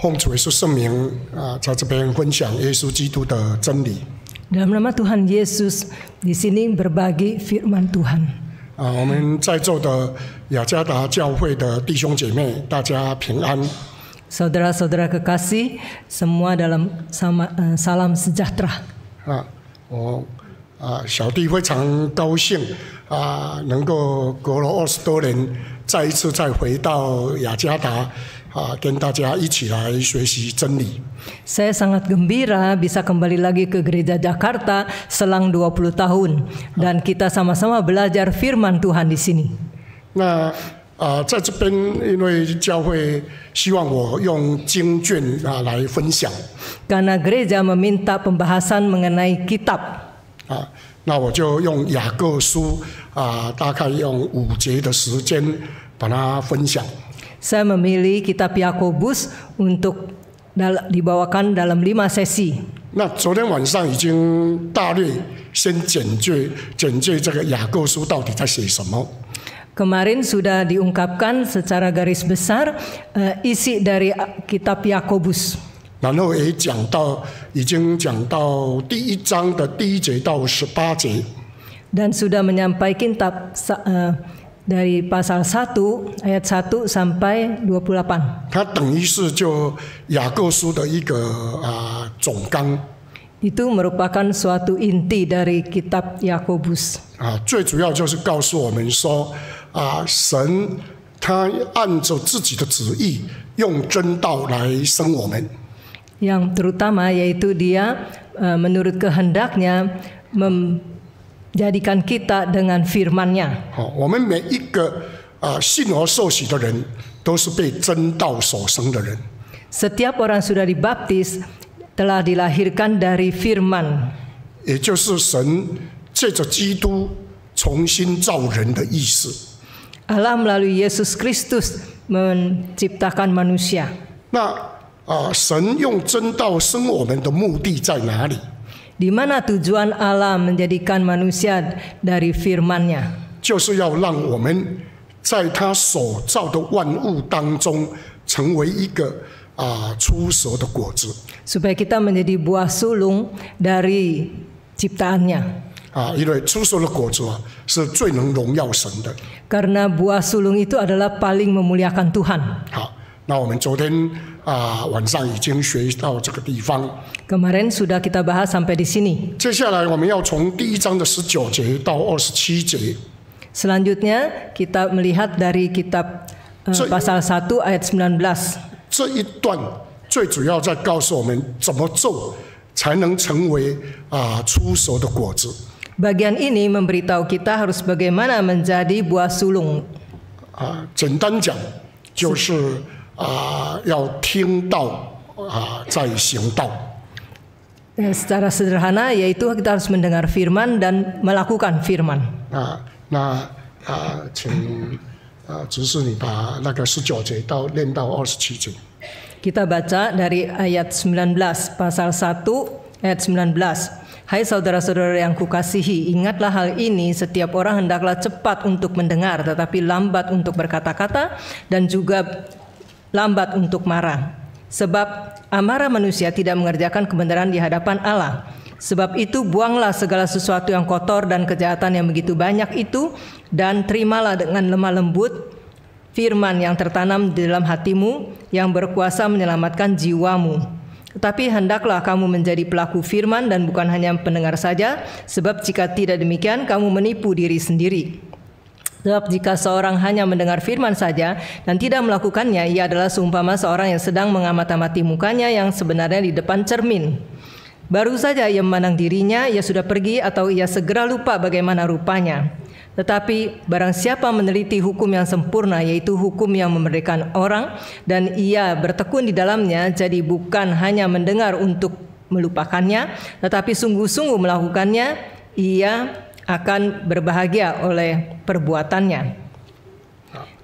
奉主耶稣圣名啊，在这边分享耶稣基督的真理。dalam nama Tuhan Yesus di sini berbagi firman Tuhan. a 我们在座的雅加达教会的弟兄姐妹，大家平安。Saudara-saudara kekasih, semua dalam sama salam sejahtera. Ah, o 小弟非常高兴啊，能够过了二十多年，再一次再回到雅加达。啊，跟大家一起来学习真理。Saya sangat gembira bisa kembali lagi ke gereja Jakarta selang 20 tahun dan kita sama-sama belajar firman Tuhan di sini. Nah, karena gereja meminta pembahasan mengenai kitab. 啊，那我就用雅各书啊，大概用五节的时间把它分享。saya memilih kitab Yakobus untuk dibawakan dalam lima sesi. Nah, sudah diungkapkan secara garis besar uh, isi dari eh, kitab Yakobus. dan sudah menyampaikan tab, uh, eh, dari pasal 1 ayat 1 sampai 28. Itu merupakan suatu inti dari kitab Yakobus. Yang terutama yaitu dia eh, menurut kehendaknya mem jadikan kita dengan firman-Nya. Setiap orang sudah dibaptis telah dilahirkan dari firman. Allah melalui Yesus Kristus menciptakan manusia. 那啊、呃，神用真道生我们的目的在哪里？di mana tujuan Allah menjadikan manusia dari firman-Nya? supaya kita menjadi buah sulung dari ciptaannya. Karena buah sulung itu adalah paling memuliakan Tuhan. 好，那我们昨天。Kemarin sudah kita bahas sampai di sini. Selanjutnya kita melihat dari kitab uh, pasal 1 ayat 19. 这一段最主要在告诉我们怎么做才能成为啊、呃、出熟的果子。Bagian ini memberitahu kita harus bagaimana menjadi buah sulung. Secara sederhana yaitu kita harus mendengar firman dan melakukan firman. Nah, nah, ah, Kita baca dari ayat 19 pasal 1 ayat 19. Hai saudara-saudara yang kukasihi, ingatlah hal ini, setiap orang hendaklah cepat untuk mendengar, tetapi lambat untuk berkata-kata, dan juga lambat untuk marah. Sebab amarah manusia tidak mengerjakan kebenaran di hadapan Allah. Sebab itu buanglah segala sesuatu yang kotor dan kejahatan yang begitu banyak itu dan terimalah dengan lemah lembut firman yang tertanam di dalam hatimu yang berkuasa menyelamatkan jiwamu. Tetapi hendaklah kamu menjadi pelaku firman dan bukan hanya pendengar saja, sebab jika tidak demikian kamu menipu diri sendiri. Sebab jika seorang hanya mendengar firman saja dan tidak melakukannya, ia adalah seumpama seorang yang sedang mengamati-amati mukanya yang sebenarnya di depan cermin. Baru saja ia memandang dirinya, ia sudah pergi atau ia segera lupa bagaimana rupanya. Tetapi barang siapa meneliti hukum yang sempurna yaitu hukum yang memerdekakan orang dan ia bertekun di dalamnya jadi bukan hanya mendengar untuk melupakannya tetapi sungguh-sungguh melakukannya ia akan berbahagia oleh perbuatannya.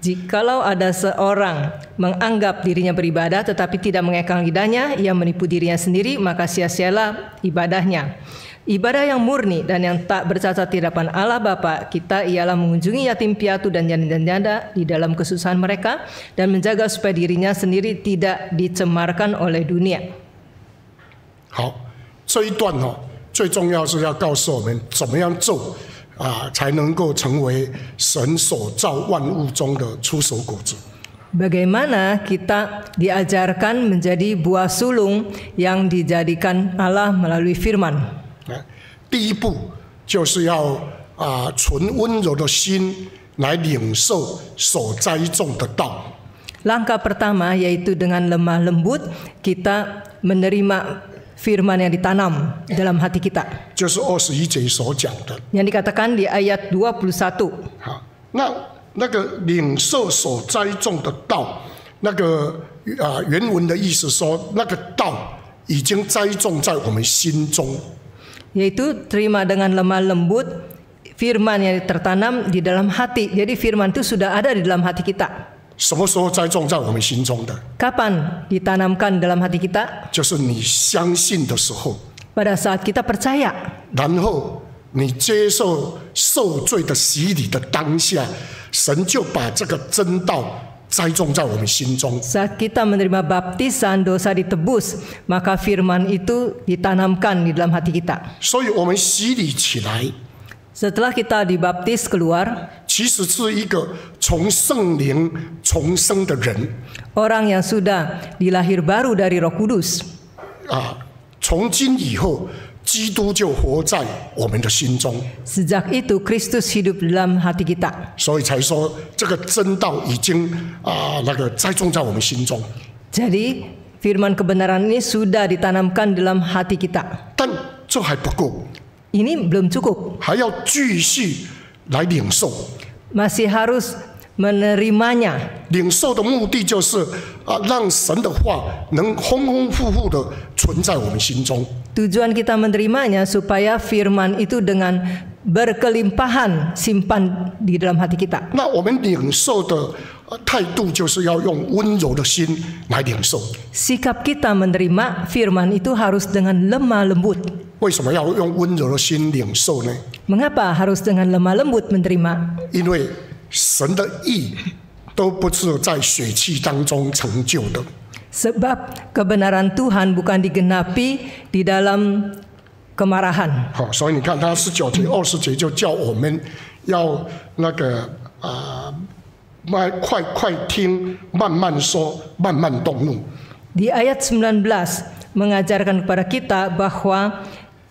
Jikalau ada seorang menganggap dirinya beribadah tetapi tidak mengekang lidahnya, ia menipu dirinya sendiri, maka sia-sialah ibadahnya. Ibadah yang murni dan yang tak bercacat di hadapan Allah Bapa kita ialah mengunjungi yatim piatu dan janda-janda di dalam kesusahan mereka dan menjaga supaya dirinya sendiri tidak dicemarkan oleh dunia. 好，这一段哦，最重要是要告诉我们怎么样做啊，才能够成为神所造万物中的出手果子。Bagaimana kita diajarkan menjadi buah sulung yang dijadikan Allah melalui firman? langkah pertama yaitu dengan lemah lembut kita menerima firman yang ditanam dalam hati kita. E yang dikatakan di ayat 21. Nah, 好，那那个领受所栽种的道，那个啊、呃、原文的意思说，那个道已经栽种在我们心中。Yaitu terima dengan lemah lembut firman yang tertanam di dalam hati. Jadi firman itu sudah ada di dalam hati kita. Kapan ditanamkan dalam hati kita? kita？就是你相信的时候。Pada saat kita percaya。然后你接受受罪的洗礼的当下，神就把这个真道。栽种在我们心中。Saat kita menerima baptisan dosa ditebus, maka firman itu ditanamkan di dalam hati kita. kita dibaptis keluar, 其实是一个从圣灵重生的人，orang yang sudah dilahir baru dari roh kudus，啊，从今以后基督就活在我们的心中。sejak itu Kristus hidup dalam hati kita。所以才说这个真道已经啊那个栽种在我们心中。jadi firman kebenaran ini sudah ditanamkan dalam hati kita。但这还不够。ini belum cukup。还要继续。来领受，masih harus menerimanya。领受的目的就是啊，让神的话能丰丰富富的存在我们心中。Tujuan kita menerimanya supaya firman itu dengan berkelimpahan simpan di dalam hati kita. Nah, Sikap kita menerima firman itu harus dengan lemah lembut. Mengapa harus dengan lemah lembut menerima? Sebab kebenaran Tuhan bukan digenapi di dalam kemarahan. Di ayat 19 mengajarkan kepada kita bahwa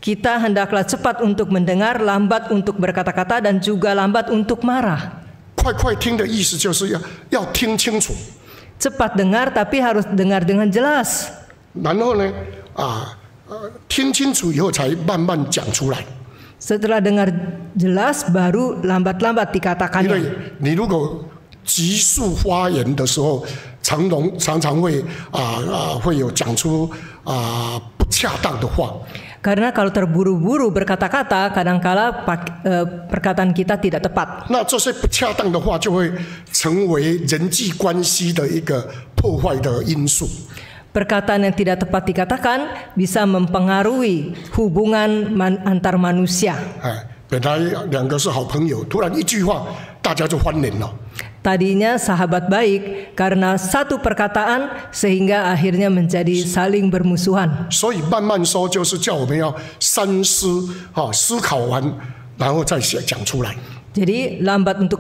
kita hendaklah cepat untuk mendengar, lambat untuk berkata-kata dan juga lambat untuk marah. Cepat dengar tapi harus dengar dengan jelas. 然后呢，啊。听清楚以后，才慢慢讲出来。Setelah dengar jelas baru lambat-lambat dikatakan. 因为你如果急速发言的时候，常龙常常会啊啊会有讲出啊不恰当的话。Karena kalau terburu-buru berkata-kata kadangkala perkataan kita tidak tepat。那这些不恰当的话就会成为人际关系的一个破坏的因素。Perkataan yang tidak tepat dikatakan bisa mempengaruhi hubungan man antar manusia. Eh, Tadinya sahabat baik karena satu perkataan sehingga akhirnya menjadi saling bermusuhan. Ya, Jadi lambat untuk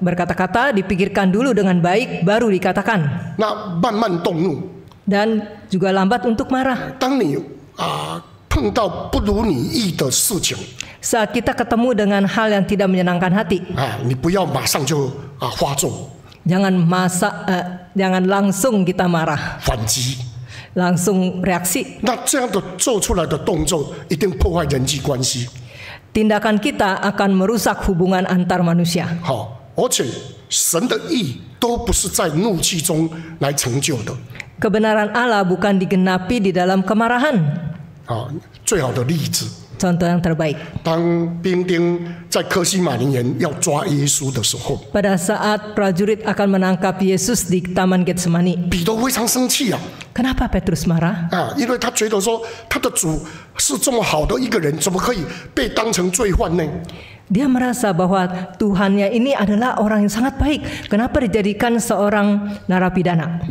berkata-kata dipikirkan dulu dengan baik baru dikatakan. Nah, 慢慢动怒 dan juga lambat untuk marah. Ah, saat kita ketemu dengan hal yang tidak menyenangkan hati. Ah, ah, jangan masa uh, eh, jangan langsung kita marah, Langsung reaksi. Tindakan kita akan merusak hubungan antar manusia 好，而且神的意都不是在怒气中来成就的，Kebenaran Allah bukan digenapi di dalam kemarahan. Contoh yang terbaik. Pada saat prajurit akan menangkap Yesus di Taman Getsemani. Kenapa Petrus marah? Ah, dia merasa bahwa Tuhannya ini adalah orang yang sangat baik. Kenapa dijadikan seorang narapidana?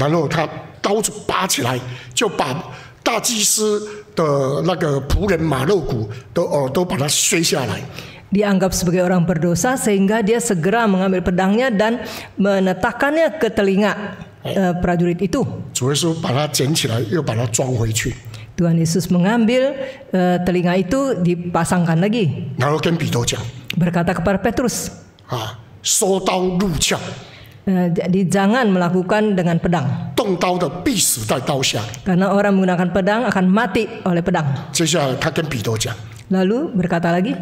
刀子拔起来，就把大祭司的那个仆人马肉骨都哦都把它削下来。dianggap sebagai orang berdosa sehingga dia segera mengambil pedangnya dan menetakkannya ke telinga eh, eh prajurit itu. Tuhan Yesus mengambil eh, telinga itu dipasangkan lagi. Berkata kepada Petrus. Ah, Eh, jadi jangan melakukan dengan pedang. Karena orang menggunakan pedang akan mati oleh pedang. Lalu berkata lagi.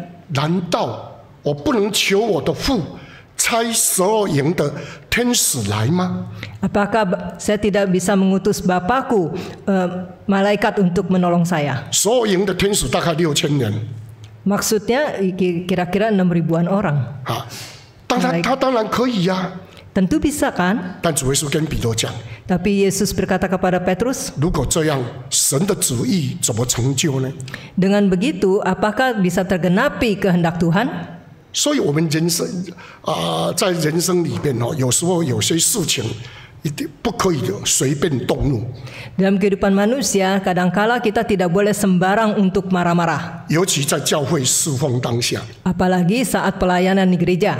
Apakah saya tidak bisa mengutus Bapakku uh, malaikat untuk menolong saya? Maksudnya kira kira-kira enam ribuan orang. 当然，他当然可以呀、啊。Tentu bisa kan? Tapi Yesus berkata kepada Petrus, Dengan begitu, apakah bisa tergenapi kehendak Tuhan? dalam kehidupan manusia, kadangkala kita tidak boleh sembarang untuk marah-marah. Apalagi saat pelayanan di gereja.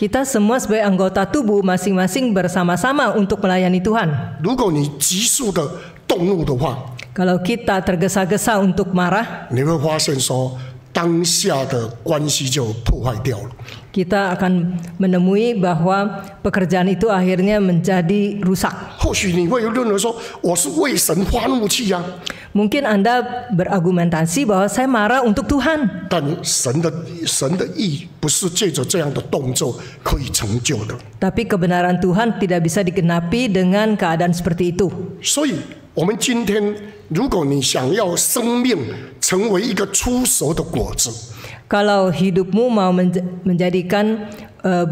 Kita semua sebagai anggota tubuh masing-masing bersama-sama untuk melayani Tuhan. Kalau kita tergesa-gesa untuk marah, kita akan menemui bahwa pekerjaan itu akhirnya menjadi rusak. Mungkin Anda berargumentasi bahwa saya marah untuk Tuhan. Tapi kebenaran Tuhan tidak bisa digenapi dengan keadaan seperti itu. 所以。我们今天，如果你想要生命成为一个成熟的果子，Kalau hidupmu mau menjadikan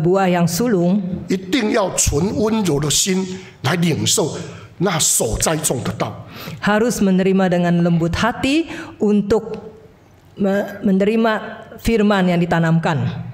buah yang sulung，一定要存温柔的心来领受那所栽种的道，Harus menerima dengan lembut hati untuk menerima firman yang ditanamkan。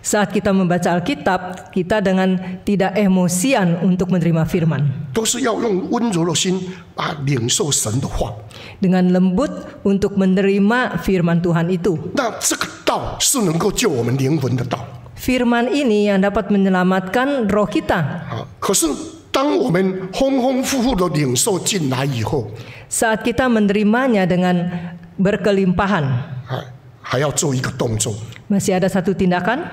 Saat kita membaca Alkitab, kita dengan tidak emosian untuk menerima firman. Dengan lembut untuk menerima firman Tuhan itu. Firman ini yang dapat menyelamatkan roh kita. saat kita menerimanya dengan berkelimpahan，还还要做一个动作。masih ada satu tindakan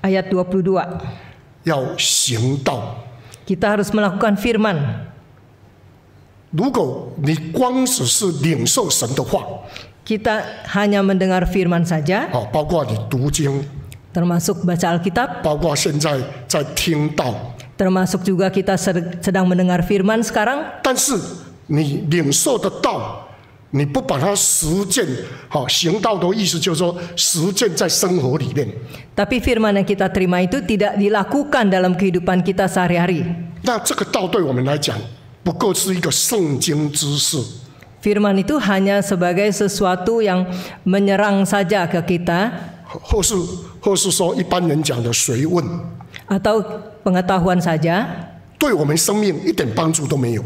ayat 22 kita harus melakukan firman kita hanya mendengar firman saja termasuk baca Alkitab termasuk juga kita sedang mendengar firman sekarang 你不把它实践，好行道的意思就是说实践在生活里面。tapi firman yang kita terima itu tidak dilakukan dalam kehidupan kita sehari-hari. 那这个道对我们来讲，不够是一个圣经知识。Firman itu hanya sebagai sesuatu yang menyerang saja ke kita。或是或是说一般人讲的随问。atau pengetahuan saja. 对我们生命一点帮助都没有。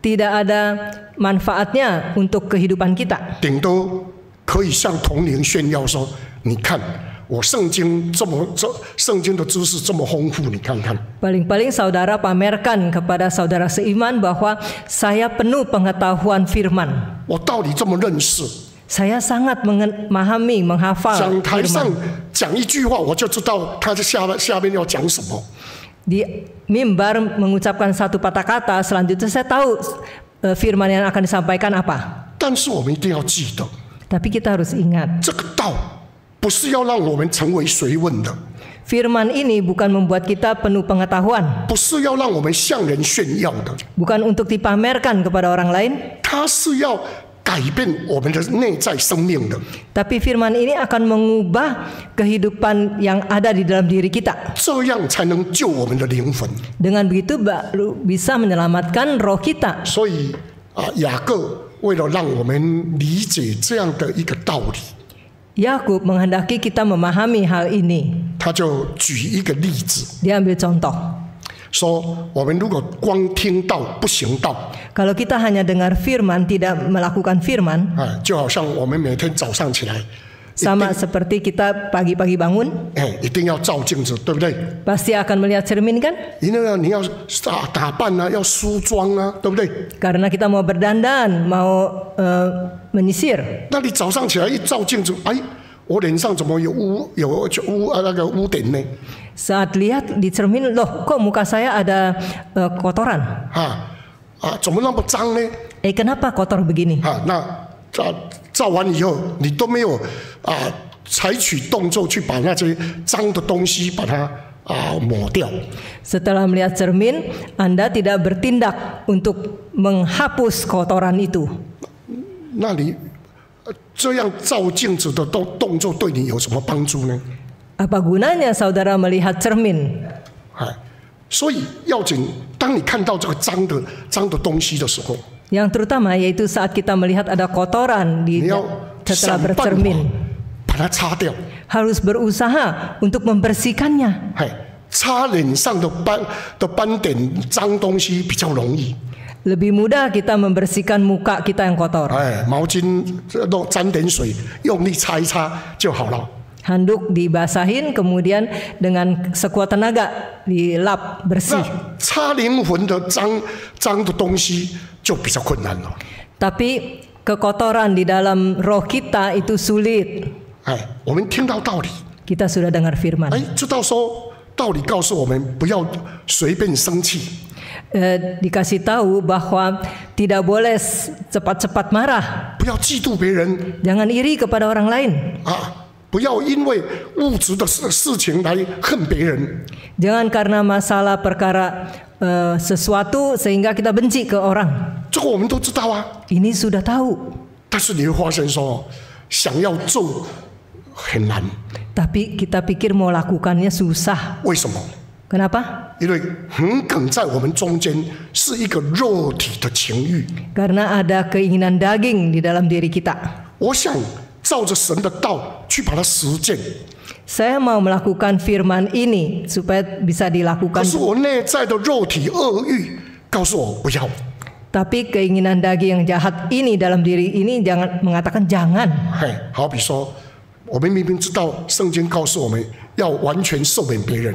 tidak ada manfaatnya untuk kehidupan kita. paling Paling-paling saudara pamerkan kepada saudara seiman bahwa saya penuh pengetahuan firman. Saya sangat memahami, menghafal di mimbar mengucapkan satu patah kata, selanjutnya saya tahu e, firman yang akan disampaikan apa. Tapi kita harus ingat. Firman ini bukan membuat kita penuh pengetahuan. Bukan untuk dipamerkan kepada orang lain. 改变我们的内在生命的。Tapi firman ini akan mengubah kehidupan yang ada di dalam diri kita. begitu baru bisa menyelamatkan roh kita. menghendaki kita memahami hal ini. ambil contoh. Kalau kita hanya dengar firman tidak melakukan firman, sama seperti kita pagi-pagi bangun. Pasti akan melihat cermin kan? Karena kita mau berdandan, mau uh, eh, menyisir. 那你早上起来一照镜子，哎，我脸上怎么有污有污啊那个污点呢？saat lihat di cermin, loh kok muka saya ada uh, kotoran? Ha, ah, cuma nampak cang nih. Eh kenapa kotor begini? Ha, nah, zao wan melihat cermin, Anda tidak bertindak untuk menghapus kotoran itu. Apa gunanya saudara melihat cermin? Yang terutama yaitu saat kita melihat ada kotoran di setelah bercermin harus berusaha untuk membersihkannya. lebih mudah kita membersihkan muka kita yang kotor handuk dibasahin kemudian dengan sekuat tenaga dilap bersih. Tapi kekotoran di dalam roh kita itu sulit. Kita sudah dengar firman. Uh, dikasih tahu bahwa tidak boleh cepat-cepat marah. Jangan iri kepada orang lain. Ah. 不要因为物质的事事情来恨别人。Jangan karena masalah perkara eh, sesuatu sehingga kita benci ke orang. Ini sudah tahu. Tapi kita pikir mau lakukannya susah. Kenapa? Karena ada keinginan daging di dalam diri kita. 照着神的道去把它实践。Saya mau melakukan firman ini supaya bisa dilakukan. Tapi keinginan daging yang jahat ini dalam diri ini jangan mengatakan jangan. Hey, 好比说，我们明明知道圣经告诉我们要完全赦免别人。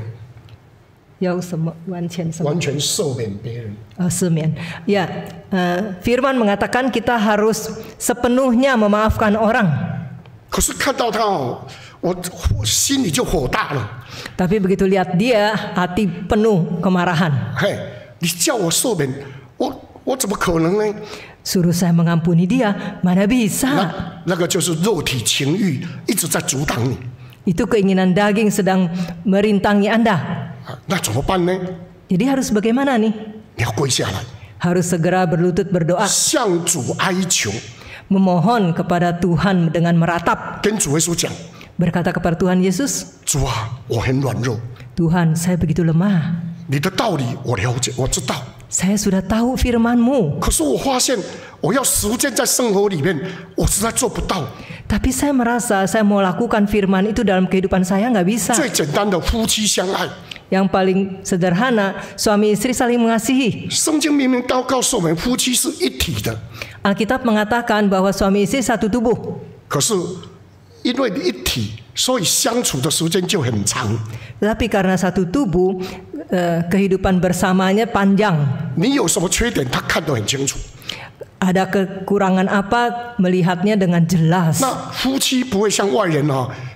要什么完全什么？完全赦免别人。Oh, uh, ya, eh, Firman mengatakan kita harus sepenuhnya memaafkan orang. 可是看到他哦，我心里就火大了。Tapi begitu lihat dia, hati penuh kemarahan. Hei, saya mengampuni dia, mana bisa? Nah, keinginan daging sedang merintangi anda。那怎么办呢？Jadi ah，Jadi harus bagaimana nih? Harus segera berlutut berdoa 向主哀求。memohon kepada Tuhan dengan meratap. Berkata kepada Tuhan Yesus, Tuhan, saya begitu lemah. Saya sudah tahu firman-Mu. Tapi saya merasa saya mau lakukan firman itu dalam kehidupan saya nggak bisa yang paling sederhana, suami istri saling mengasihi. Alkitab mengatakan bahwa suami istri satu tubuh. Tapi karena satu tubuh, eh, kehidupan bersamanya panjang. Ada kekurangan apa melihatnya dengan jelas.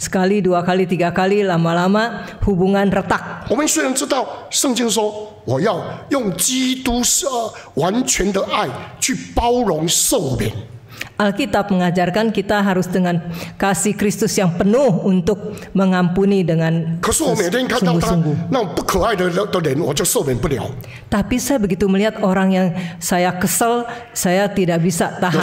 sekali, dua kali, tiga kali, lama-lama hubungan retak. Alkitab mengajarkan kita harus dengan kasih Kristus yang penuh untuk mengampuni dengan sungguh-sungguh. Tapi saya begitu melihat orang yang saya kesel, saya tidak bisa tahan.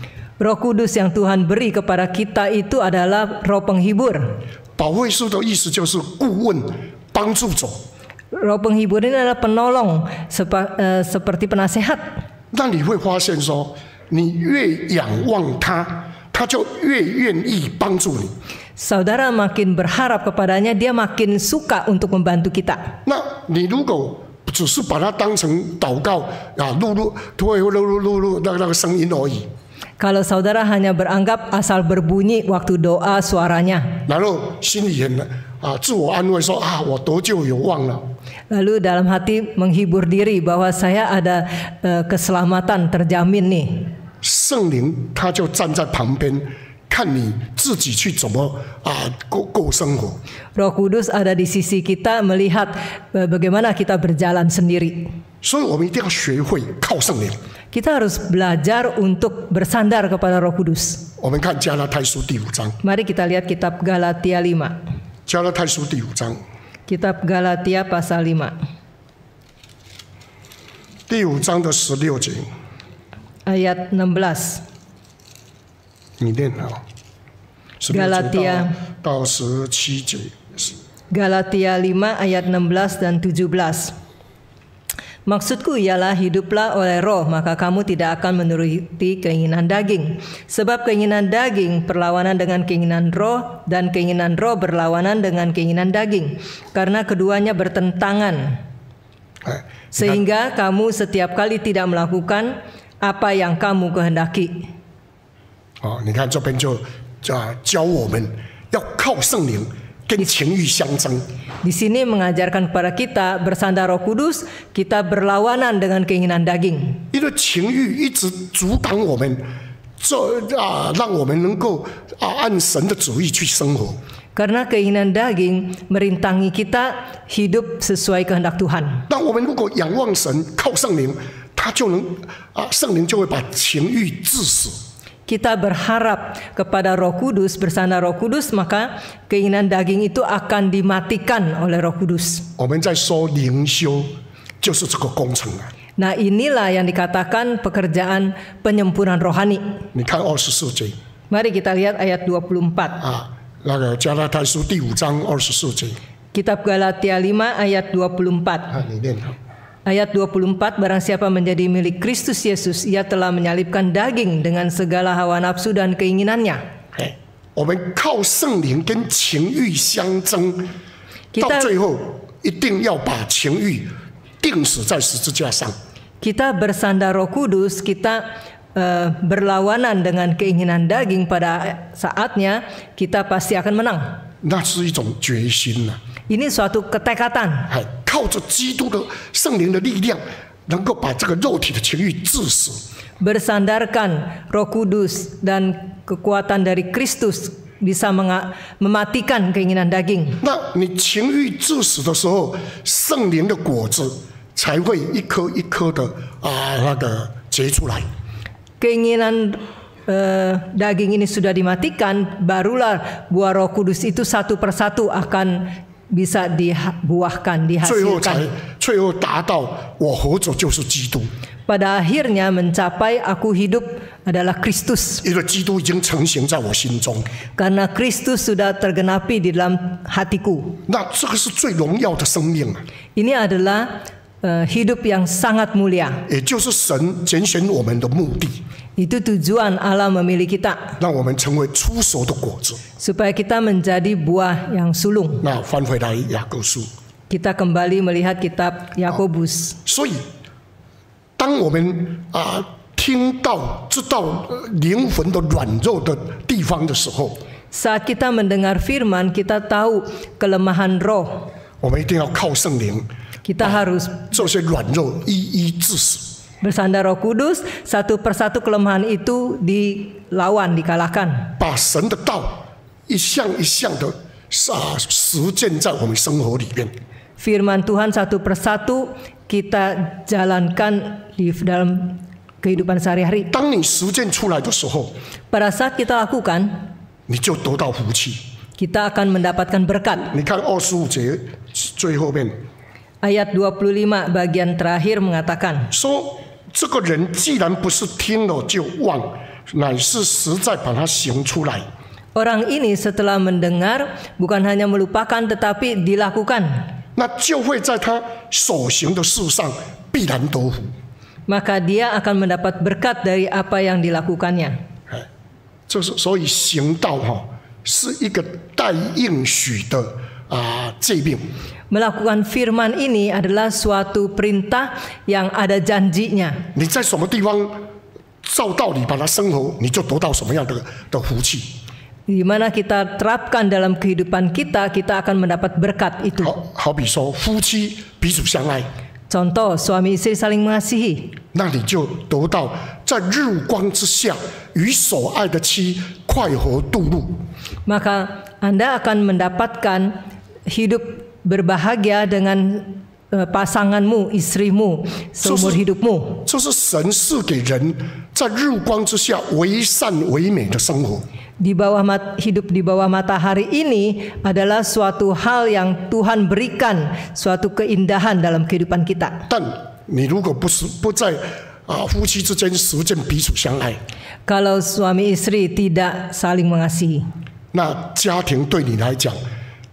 Roh Kudus yang Tuhan beri kepada kita itu adalah roh penghibur. Roh penghibur ini adalah penolong sepa, uh, seperti penasehat. Saudara makin berharap kepadanya, dia makin suka untuk membantu kita. Nah, 那你如果只是把它当成祷告啊，录录，会录录录录那那个声音而已。kalau saudara hanya beranggap asal berbunyi waktu doa suaranya. Lalu ah, ah, Lalu dalam hati menghibur diri bahwa saya ada eh, keselamatan terjamin nih. 圣灵他就站在旁边。看你自己去怎么啊过过生活。Roh kan ah, Kudus ada di sisi kita melihat eh, bagaimana kita berjalan sendiri. 所以我们一定要学会靠圣灵。kita harus belajar untuk bersandar kepada Roh Kudus. Mari kita lihat kitab Galatia 5. Galatia Kitab Galatia pasal 5. Ayat 16. Galatia Galatia 5 ayat 16 dan 17. Maksudku ialah hiduplah oleh roh, maka kamu tidak akan menuruti keinginan daging. Sebab keinginan daging perlawanan dengan keinginan roh, dan keinginan roh berlawanan dengan keinginan daging, karena keduanya bertentangan. Eh, Sehingga kamu setiap kali tidak melakukan apa yang kamu kehendaki. Oh, 跟情欲相争。Disini mengajarkan kepada kita bersandar Roh Kudus kita berlawanan dengan keinginan daging. i t 情欲一直阻挡我们做啊，让我们能够啊按神的旨意去生活。Karena keinginan daging merintangi kita hidup sesuai kehendak Tuhan. 那我们如果仰望神，靠圣灵，他就能啊，圣灵就会把情欲致死。kita berharap kepada Roh Kudus, bersandar Roh Kudus, maka keinginan daging itu akan dimatikan oleh Roh Kudus. Nah, inilah yang dikatakan pekerjaan penyempurnaan rohani. Mari kita lihat ayat 24. Ah, Galatia 5 ayat 24. Ayat 24 barang siapa menjadi milik Kristus Yesus ia telah menyalipkan daging dengan segala hawa nafsu dan keinginannya. Eh, kita Kita bersandar Roh Kudus, kita uh, berlawanan dengan keinginan daging pada saatnya kita pasti akan menang. Ini suatu ketekatan. 靠着基督的圣灵的力量，能够把这个肉体的情欲致死。Bersandarkan Roh Kudus dan kekuatan dari Kristus bisa mematikan keinginan daging. 那你情欲致死的时候，圣灵的果子才会一颗一颗的啊那个结出来。Keinginan Uh, e, daging ini sudah dimatikan, barulah buah Roh Kudus itu satu persatu akan bisa dibuahkan dihasilkan. Pada akhirnya mencapai aku hidup adalah Kristus. Karena Kristus sudah tergenapi di dalam hatiku. Ini adalah Eh, hidup yang sangat mulia. Itu tujuan Allah memilih kita. Supaya kita menjadi buah yang sulung. Kita kembali melihat kitab Yakobus. Saat kita mendengar firman, kita tahu kelemahan roh. Kita harus bersandar Roh Kudus, satu persatu kelemahan itu dilawan, dikalahkan. Firman Tuhan satu persatu kita jalankan di dalam kehidupan sehari-hari. Pada saat kita lakukan, kita akan mendapatkan berkat. 你看二十五节最后面。ayat 25 bagian terakhir mengatakan. So, Orang ini setelah mendengar bukan hanya melupakan tetapi dilakukan. Maka dia akan mendapat berkat dari apa yang dilakukannya. Jadi, uh, Melakukan firman ini adalah suatu perintah yang ada janjinya. Di mana kita terapkan dalam kehidupan kita, kita akan mendapat berkat itu. Contoh, suami istri saling mengasihi. Maka Anda akan mendapatkan hidup berbahagia dengan eh, pasanganmu, istrimu seumur hidupmu. Di bawah mat, hidup di bawah matahari ini adalah suatu hal yang Tuhan berikan suatu keindahan dalam kehidupan kita. Kalau suami istri tidak saling mengasihi, mengasihi，那家庭对你来讲。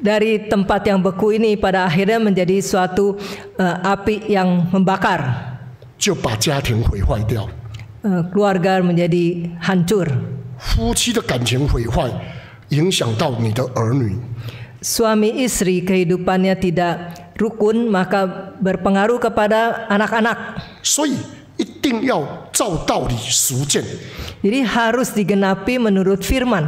dari tempat yang beku ini pada akhirnya menjadi suatu uh, api yang membakar. Uh, keluarga menjadi hancur. Er Suami istri kehidupannya tidak rukun maka berpengaruh kepada anak-anak. Jadi harus digenapi menurut firman.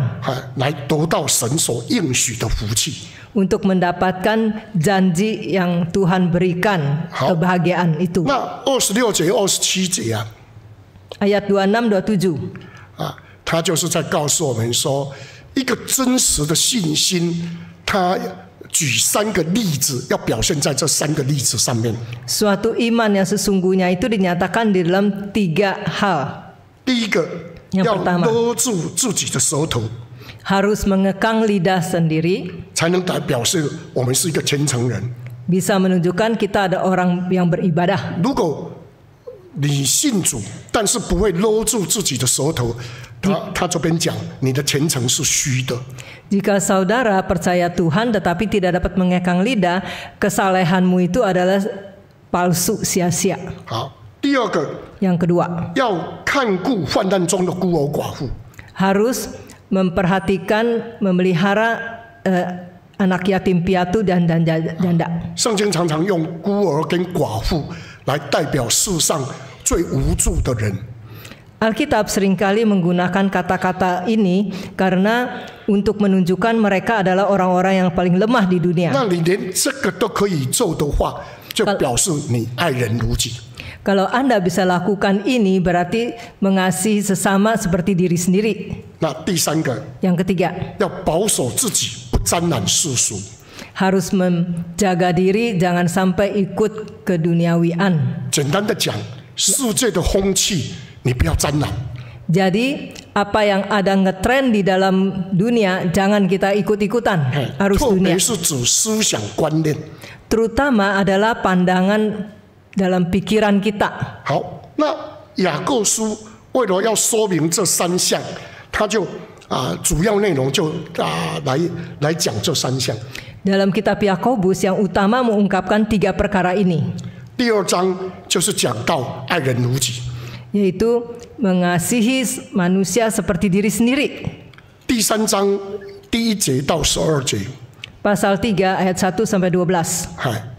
来得到神所应许的福气。untuk mendapatkan janji yang Tuhan berikan kebahagiaan itu. Nah, 26节、27节啊，ayat 26 26 27啊他就是在告诉我们说一个真实的信心他举三个例子要表现在这三个例子上面 suatu iman yang sesungguhnya itu dinyatakan di dalam tiga hal. pertama harus mengekang lidah sendiri. bisa menunjukkan kita ada orang yang beribadah. jika saudara percaya Tuhan tetapi tidak dapat mengekang lidah, kesalehanmu itu adalah palsu sia-sia. kedua, harus memperhatikan, memelihara uh, anak yatim piatu dan dan Alkitab seringkali menggunakan kata-kata ini karena untuk menunjukkan mereka adalah orang-orang yang paling lemah di dunia. 那你连这个都可以做的话，就表示你爱人如己。kalau Anda bisa lakukan ini berarti mengasihi sesama seperti diri sendiri. Nah, yang ketiga. Harus menjaga diri jangan sampai ikut keduniawian. Jadi apa yang ada ngetren di dalam dunia jangan kita ikut-ikutan arus dunia. Terutama adalah pandangan dalam pikiran kita。好，那雅各书为了要说明这三项，他就啊主要内容就啊来来讲这三项。Dalam kitab Yakobus yang utama mengungkapkan tiga perkara ini. 第二章就是讲到爱人如己，yaitu mengasihi manusia seperti diri sendiri。第三章第一节到十二节。Pasal 3 ayat 1 sampai 12. Hai.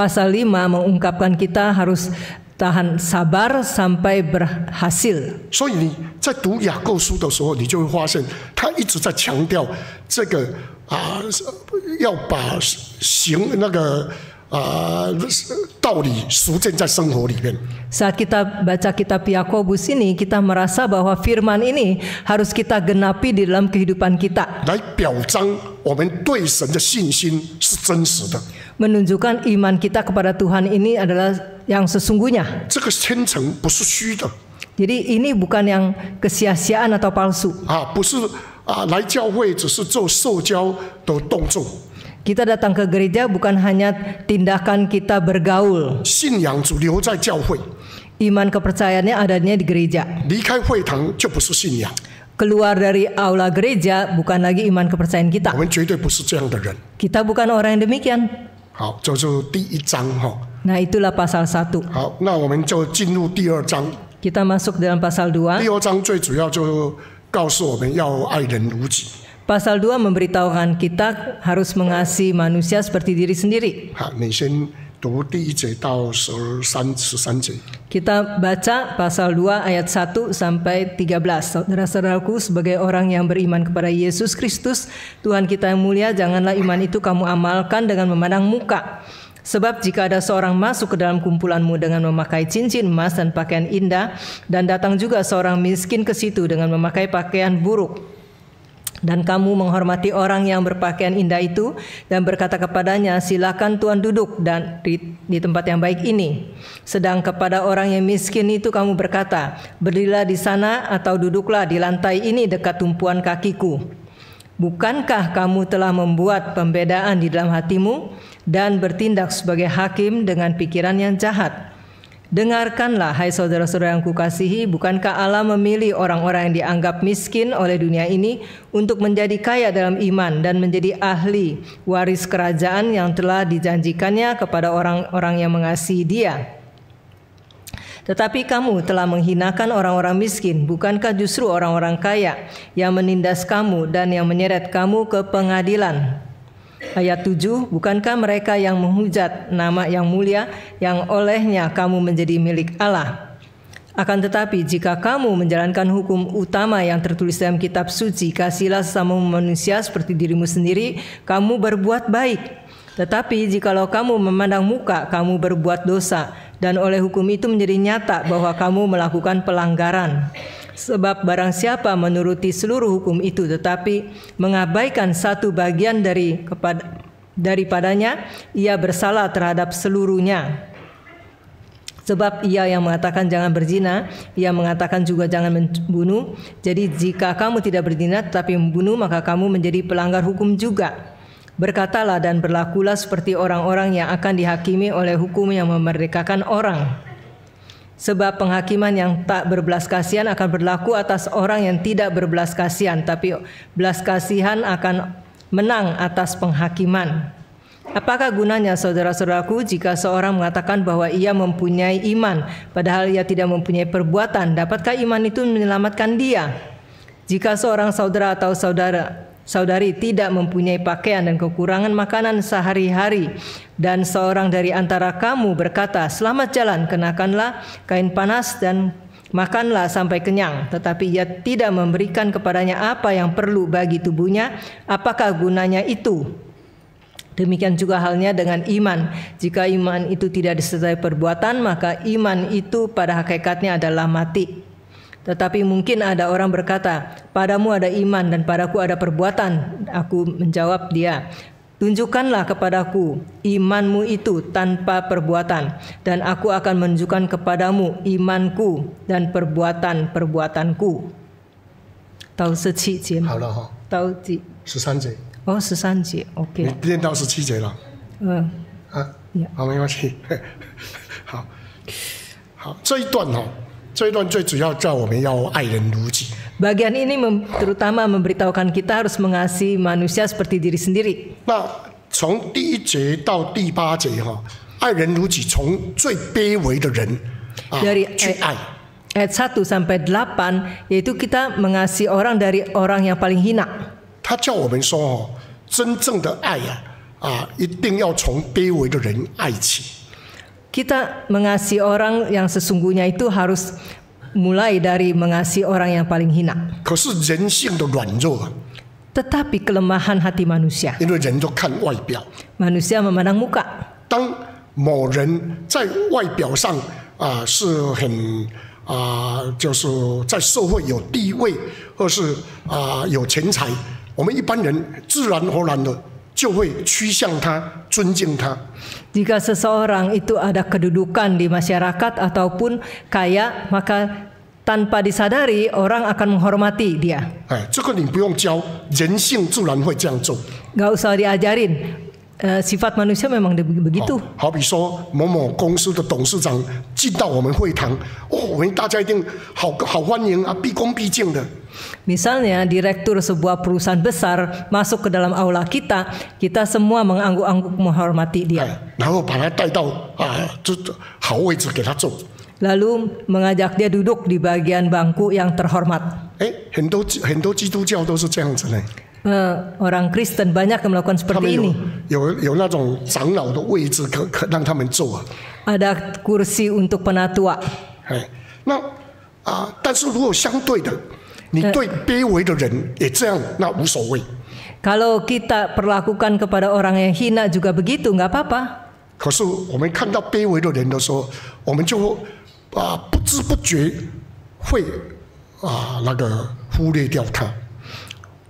pasal 5 mengungkapkan kita harus tahan sabar sampai berhasil. 所以你在读雅各书的时候，你就会发现他一直在强调这个啊，要把行那个 saat kita baca kitab Yakobus ini, kita merasa bahwa firman ini harus kita genapi di dalam kehidupan kita. Menunjukkan iman kita kepada Tuhan ini adalah yang sesungguhnya. Jadi ini bukan yang kesia-siaan atau palsu. 啊，不是啊，来教会只是做受教的动作。kita datang ke gereja bukan hanya tindakan kita bergaul. Iman kepercayaannya adanya di gereja. Keluar dari aula gereja bukan lagi iman kepercayaan kita. Kita bukan orang yang demikian. Nah, itulah pasal satu. kita masuk dalam pasal dua. Pasal 2 memberitahukan kita harus mengasihi manusia seperti diri sendiri. Kita baca pasal 2 ayat 1 sampai 13. Saudara-saudaraku, sebagai orang yang beriman kepada Yesus Kristus, Tuhan kita yang mulia, janganlah iman itu kamu amalkan dengan memandang muka. Sebab jika ada seorang masuk ke dalam kumpulanmu dengan memakai cincin emas dan pakaian indah, dan datang juga seorang miskin ke situ dengan memakai pakaian buruk, dan kamu menghormati orang yang berpakaian indah itu dan berkata kepadanya, silakan Tuhan duduk dan di, di tempat yang baik ini. Sedang kepada orang yang miskin itu kamu berkata, berdirilah di sana atau duduklah di lantai ini dekat tumpuan kakiku. Bukankah kamu telah membuat pembedaan di dalam hatimu dan bertindak sebagai hakim dengan pikiran yang jahat?' Dengarkanlah hai saudara-saudara yang kukasihi, bukankah Allah memilih orang-orang yang dianggap miskin oleh dunia ini untuk menjadi kaya dalam iman dan menjadi ahli waris kerajaan yang telah dijanjikannya kepada orang-orang yang mengasihi Dia? Tetapi kamu telah menghinakan orang-orang miskin, bukankah justru orang-orang kaya yang menindas kamu dan yang menyeret kamu ke pengadilan? Ayat 7, bukankah mereka yang menghujat nama yang mulia yang olehnya kamu menjadi milik Allah? Akan tetapi jika kamu menjalankan hukum utama yang tertulis dalam kitab suci, kasihlah sesama manusia seperti dirimu sendiri, kamu berbuat baik. Tetapi jikalau kamu memandang muka, kamu berbuat dosa, dan oleh hukum itu menjadi nyata bahwa kamu melakukan pelanggaran. Sebab barang siapa menuruti seluruh hukum itu tetapi mengabaikan satu bagian dari kepada, daripadanya, ia bersalah terhadap seluruhnya. Sebab ia yang mengatakan jangan berzina, ia mengatakan juga jangan membunuh. Jadi jika kamu tidak berzina tetapi membunuh, maka kamu menjadi pelanggar hukum juga. Berkatalah dan berlakulah seperti orang-orang yang akan dihakimi oleh hukum yang memerdekakan orang. Sebab penghakiman yang tak berbelas kasihan akan berlaku atas orang yang tidak berbelas kasihan, tapi belas kasihan akan menang atas penghakiman. Apakah gunanya saudara-saudaraku jika seorang mengatakan bahwa ia mempunyai iman padahal ia tidak mempunyai perbuatan? Dapatkah iman itu menyelamatkan dia? Jika seorang saudara atau saudara saudari tidak mempunyai pakaian dan kekurangan makanan sehari-hari dan seorang dari antara kamu berkata selamat jalan kenakanlah kain panas dan makanlah sampai kenyang tetapi ia tidak memberikan kepadanya apa yang perlu bagi tubuhnya apakah gunanya itu Demikian juga halnya dengan iman. Jika iman itu tidak disertai perbuatan, maka iman itu pada hakikatnya adalah mati. Tetapi mungkin ada orang berkata, "Padamu ada iman dan padaku ada perbuatan." Aku menjawab dia, "Tunjukkanlah kepadaku imanmu itu tanpa perbuatan, dan aku akan menunjukkan kepadamu imanku dan perbuatan-perbuatanku." Tahu seci, Jim? Tahu ji. Oh, 这一段最主要叫我们要爱人如己。Bagian ini terutama memberitahukan kita harus mengasihi manusia seperti diri sendiri. 那从第一节到第八节哈，爱人如己，从最卑微的人啊去爱。Ayat 1 sampai 8 yaitu kita mengasihi orang dari orang yang paling hina. 他叫我们说哦，真正的爱呀、啊，啊，一定要从卑微的人爱起。kita mengasi h i orang yang sesungguhnya itu harus mulai dari mengasi h i orang yang paling hina。tetapi kelemahan hati manusia。manusia memandang muka。当某人在外表上啊是就会趋向他尊敬他。Jika seseorang itu ada kedudukan di masyarakat ataupun kaya, maka tanpa disadari orang akan menghormati dia. Eh, Gak usah diajarin. Sifat manusia memang begitu。好比说某某公司的董事长进到我们会堂，哦，我们大家一定好好欢迎啊，毕恭毕敬的。Misalnya direktur sebuah perusahaan besar masuk ke dalam aula kita, kita semua mengangguk-angguk menghormati dia. Lalu mengajak dia duduk di bagian bangku yang terhormat. 呃，orang Kristen banyak melakukan seperti ini。有有那种长老的位置可可让他们坐。ada kursi untuk penatua。哎，那啊，但是如果相对的，你对卑微的人也这样，那无所谓。kalau kita perlakukan kepada orang yang hina juga begitu, nggak apa-apa。可是我们看到卑微的人的时候，我们就啊不知不觉会啊那个忽略掉他。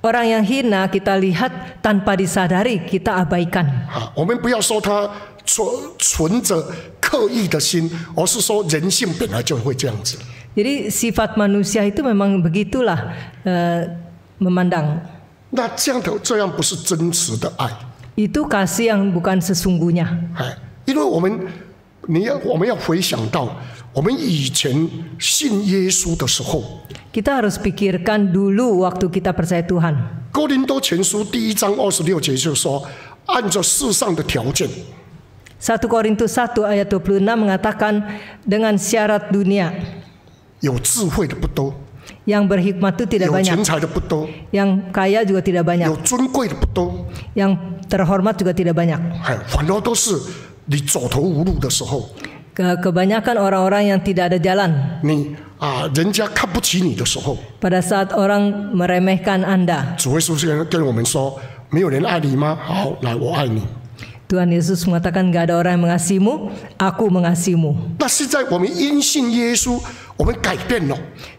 Orang yang hina kita lihat tanpa disadari kita abaikan. Jadi sifat manusia itu memang begitulah uh, memandang. Itu kasih yang bukan sesungguhnya. 我们以前信耶稣的时候，kita harus pikirkan dulu waktu kita percaya Tuhan。哥林多前书第一章二十六节就说，按照世上的条件。satu korintus satu ayat dua puluh enam mengatakan dengan syarat dunia。有智慧的不多。yang berhikmat itu tidak banyak。有钱财的不多。yang kaya juga tidak banyak。有尊贵的不多。yang terhormat juga tidak banyak。哎，很多都是你走投无路的时候。kebanyakan orang-orang yang tidak ada jalan. Ah, Pada saat orang meremehkan Anda. Tuhan Yesus mengatakan gak ada orang yang mengasihimu, aku mengasihimu.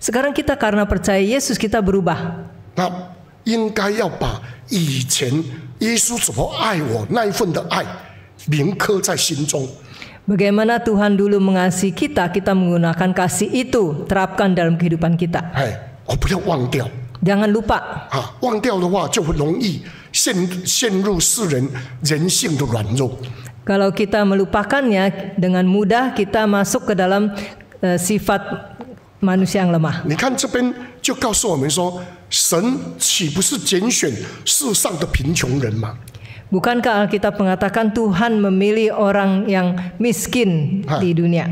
Sekarang kita karena percaya Yesus kita berubah. Nah, Yesus Bagaimana Tuhan dulu mengasihi kita, kita menggunakan kasih itu terapkan dalam kehidupan kita. Hey, Jangan lupa. Ah, Kalau kita melupakannya dengan mudah kita masuk ke dalam uh, sifat manusia yang lemah. Kita kan Bukankah Alkitab mengatakan Tuhan memilih orang yang miskin di dunia?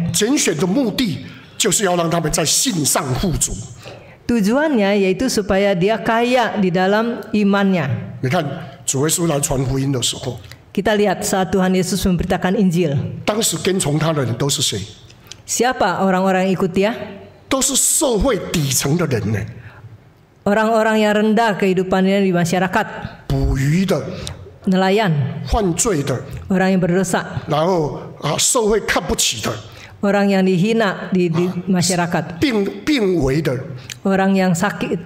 Tujuannya yaitu supaya dia kaya di dalam imannya. Kita lihat saat Tuhan Yesus memberitakan Injil. Siapa orang-orang yang ikut dia? Orang-orang yang rendah kehidupannya di masyarakat nelayan, Orang yang berdosa, Orang yang dihina di, di masyarakat, orang yang sakit.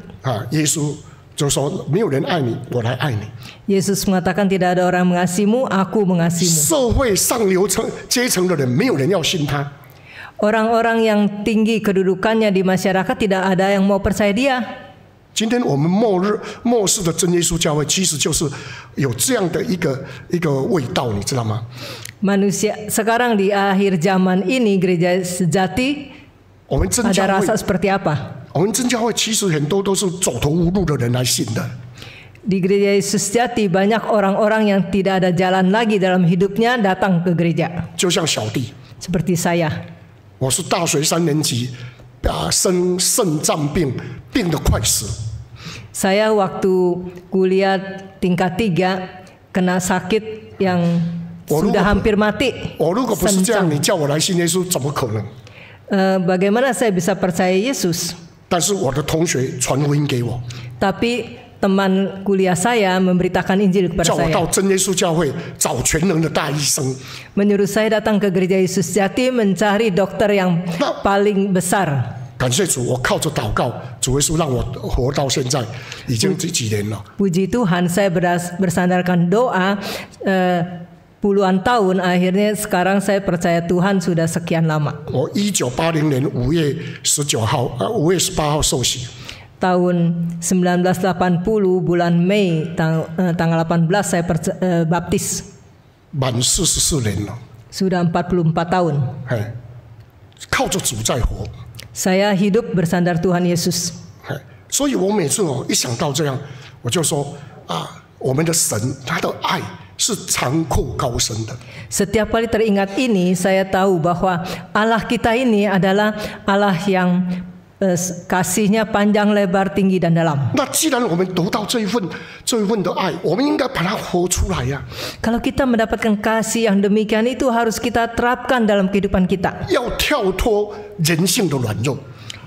Yesus mengatakan tidak ada orang mengasihimu, aku mengasihimu. orang orang yang tinggi kedudukannya di masyarakat tidak ada yang mau percaya dia. 今天我们末日末世的真耶稣教会，其实就是有这样的一个一个味道，你知道吗？manusia sekarang di akhir zaman ini gereja sejati ada rasa seperti apa？我们真教会其实很多都是走投无路的人来信的。di gereja Yesus jati banyak orang-orang yang tidak ada jalan lagi dalam hidupnya datang ke gereja。就像小弟。seperti saya。我是大学三年级。啊生肾脏病，病得快死。Saya waktu kuliah tingkat tiga kena sakit yang sudah hampir mati. Bagaimana saya bisa percaya Yesus? Yesus？但是我的同学传福音给我。Tapi teman kuliah saya memberitakan Injil kepada saya. Menyuruh saya datang ke gereja Yesus Jati mencari dokter yang nah. paling besar. 感谢主，我靠着祷告，主耶稣让我活到现在，已经几几年了。Puji Tuhan, saya beras, bersandarkan doa uh, puluhan tahun. Akhirnya sekarang saya percaya Tuhan sudah sekian lama. 我一九八零年五月十九号，呃，五月十八号受洗。Oh, tahun 1980 bulan Mei tang, eh, tanggal 18 saya perce, eh, baptis. Sudah 44 tahun. Saya hidup bersandar Tuhan Yesus. Setiap kali teringat ini, saya tahu bahwa Allah kita ini adalah Allah yang Kasihnya panjang lebar tinggi dan dalam. dalam。那既然我们得到这一份这一份的爱，我们应该把它活出来呀、啊。Kalau kita mendapatkan kasih yang demikian itu harus kita terapkan dalam kehidupan kita。要跳脱人性的软弱。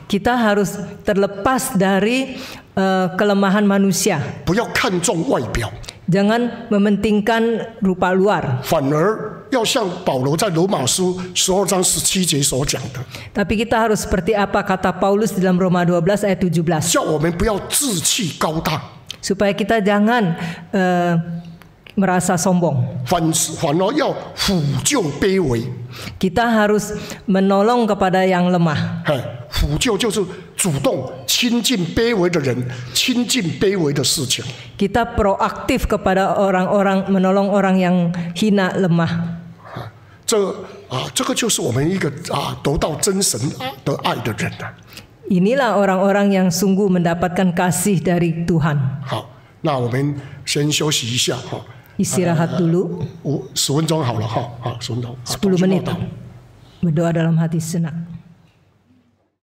Kita harus terlepas dari kelemahan manusia。不要看重外表。Jangan mementingkan rupa luar. Tapi kita harus seperti apa kata Paulus dalam Roma 12 ayat 17. Supaya kita jangan uh, merasa sombong. Kita harus menolong kepada yang lemah. Kita proaktif kepada orang-orang menolong orang yang hina lemah. 这啊，这个就是我们一个啊得到真神的爱的人呐。Inilah orang-orang yang sungguh mendapatkan kasih dari Tuhan. 好，那我们先休息一下哈。istirahat dulu. Uh, uh, sepuluh menit. Berdoa dalam hati senang.